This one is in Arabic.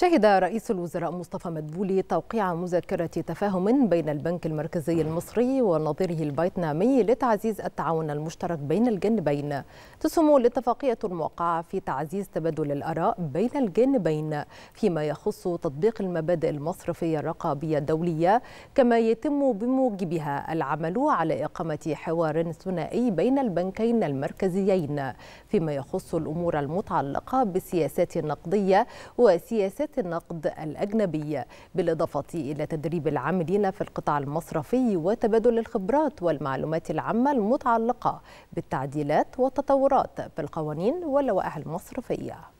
شهد رئيس الوزراء مصطفى مدبولي توقيع مذكرة تفاهم بين البنك المركزي المصري ونظيره الفيتنامي لتعزيز التعاون المشترك بين الجانبين. تسهم الاتفاقية الموقعة في تعزيز تبادل الآراء بين الجانبين فيما يخص تطبيق المبادئ المصرفية الرقابية الدولية كما يتم بموجبها العمل على إقامة حوار ثنائي بين البنكين المركزيين فيما يخص الأمور المتعلقة بالسياسات النقدية وسياسات شركات النقد الأجنبية بالإضافة إلى تدريب العاملين في القطاع المصرفي وتبادل الخبرات والمعلومات العامة المتعلقة بالتعديلات والتطورات في القوانين واللوائح المصرفية